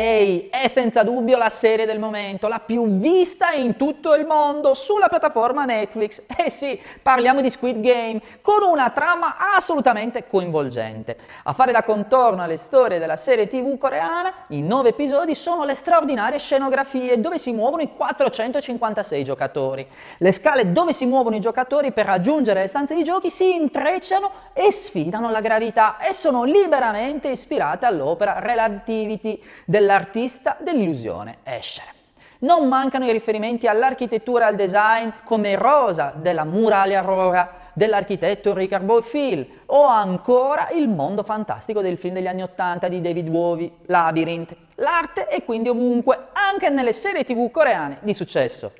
Play è senza dubbio la serie del momento, la più vista in tutto il mondo sulla piattaforma Netflix. Eh sì, parliamo di Squid Game, con una trama assolutamente coinvolgente. A fare da contorno alle storie della serie TV coreana, in nove episodi sono le straordinarie scenografie dove si muovono i 456 giocatori. Le scale dove si muovono i giocatori per raggiungere le stanze di giochi si intrecciano e sfidano la gravità e sono liberamente ispirate all'opera Relativity della dell'artista dell'illusione escere. Non mancano i riferimenti all'architettura e al design come Rosa della Murale Aurora dell'architetto Ricard Bofill o ancora il mondo fantastico del film degli anni Ottanta di David Wovi, Labyrinth. L'arte è quindi ovunque, anche nelle serie tv coreane di successo.